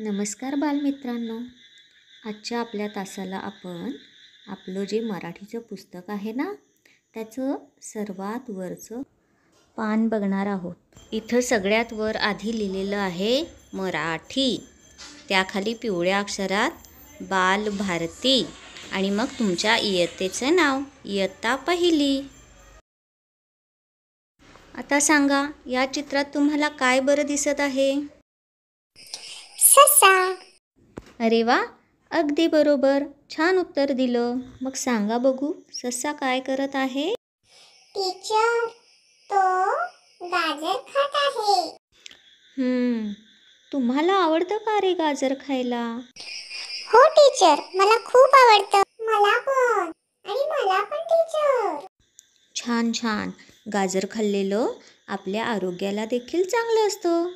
नमस्कार बालमित्रांनो आजच्या आपल्या तासाला आपण आपलं जे मराठीचं पुस्तक आहे ना त्याचं सर्वात वरचं पान बघणार आहोत इथं सगळ्यात वर आधी लिहिलेलं आहे मराठी त्याखाली पिवळ्या अक्षरात बाल भारती आणि मग तुमच्या इयत्तेचं नाव इयत्ता पहिली आता सांगा या चित्रात तुम्हाला काय बरं दिसत आहे अरे वा अगदी बरोबर छान उत्तर दिलं मग सांगा बघू ससा काय करत आहे टीचर तो गाजर खात आहे तुम्हाला आवडतं का रे गाजर खायला हो टीचर मला खूप आवडत मला पण आणि मला पण टीचर छान छान गाजर खाल्लेलं आपल्या आरोग्याला देखील चांगलं असतं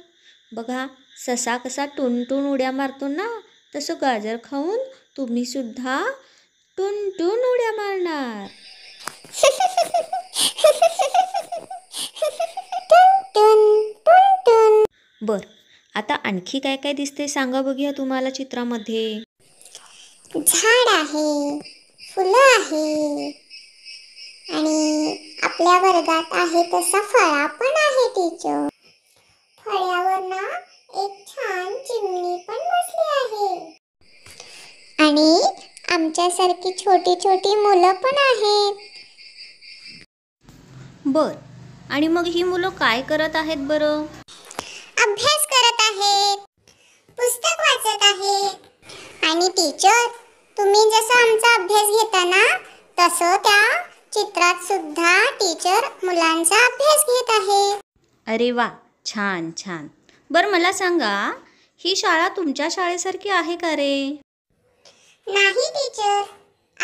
बघा ससा कसा टुनटुन उड्या मारतो ना तसं गाजर खाऊन तुम्ही सुद्धा टुन टुन उड्या मारणार बर आता आणखी काय काय दिसते सांगा बघूया तुम्हाला चित्रामध्ये झाड आहे फुलं आहे आणि आपल्या वर्गात आहे तसा फळा पण आहे टीचर फळ्यावर ना एक छान चिमणी पण आणि आमच्यासारखी छोटी छोटी मुलं पण आहेत बर आणि मग ही मुलं काय करत आहेत बर? अभ्यास करत आहेत पुस्तक वाचत आहेत आणि टीचर तुम्ही जसं आमचा अभ्यास घेता ना तसं त्या चित्रात सुद्धा टीचर मुलांचा अभ्यास घेत आहे अरे वा छान छान बर मला सांगा ही शाळा तुमच्या शाळेसारखी आहे का रे नाही टीचर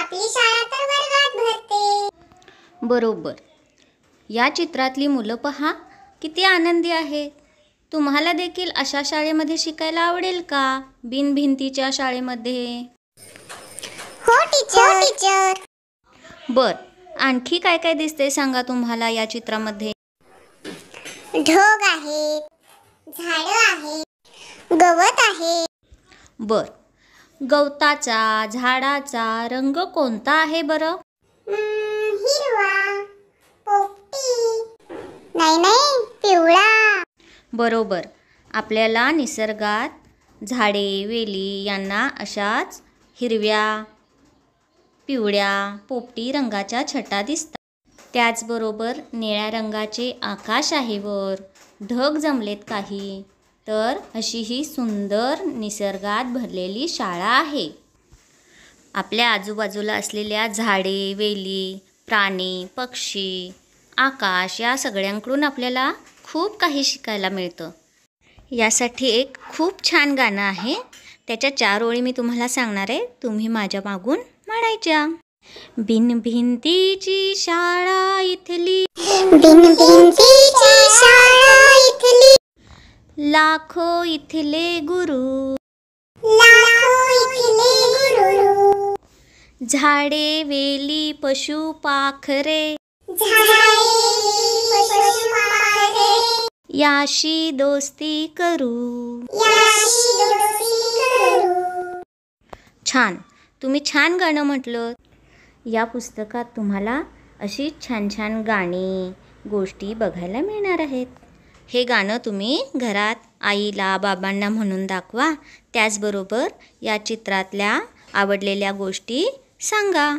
आपली शाळा तर वर्गात भरते बरोबर या चित्रातली मुलं पहा किती आनंदी आहे तुम्हाला देखील अशा शाळेमध्ये शिकायला आवडेल का बिनभिंतीच्या शाळेमध्ये हो टीचर टीचर हो. बर आणखी काय काय दिसते सांगा तुम्हाला या चित्रामध्ये ढग आहेत झाड आहेत गवत आहे बर गवताचा झाडाचा रंग कोणता आहे बर? पिवळा बरोबर आपल्याला निसर्गात झाडे वेली यांना अशाच हिरव्या पिवळ्या पोपटी रंगाच्या छटा दिसतात त्याचबरोबर निळ्या रंगाचे आकाश आहे वर ढग जमलेत काही तर अशी ही सुंदर निसर्गात भरलेली शाळा आहे आपल्या आजूबाजूला असलेल्या झाडे वेली प्राणी पक्षी आकाश या सगळ्यांकडून आपल्याला खूप काही शिकायला मिळतं यासाठी एक खूप छान गाणं आहे त्याच्या चार ओळी मी तुम्हाला सांगणार आहे तुम्ही माझ्या मागून म्हणायच्या बिन भिंतीची शाळा इथली बिन भिंतीची शाळा इथली लाखो इथले गुरु झाडे वेली पशु पाखरे याशी दोस्ती करू छान तुम्ही छान गाणं म्हटलं या पुस्तकात तुम्हाला अशी छान छान गाणी गोष्टी बघायला मिळणार आहेत हे गाणं तुम्ही घरात आईला बाबांना म्हणून दाखवा त्याचबरोबर या चित्रातल्या आवडलेल्या गोष्टी सांगा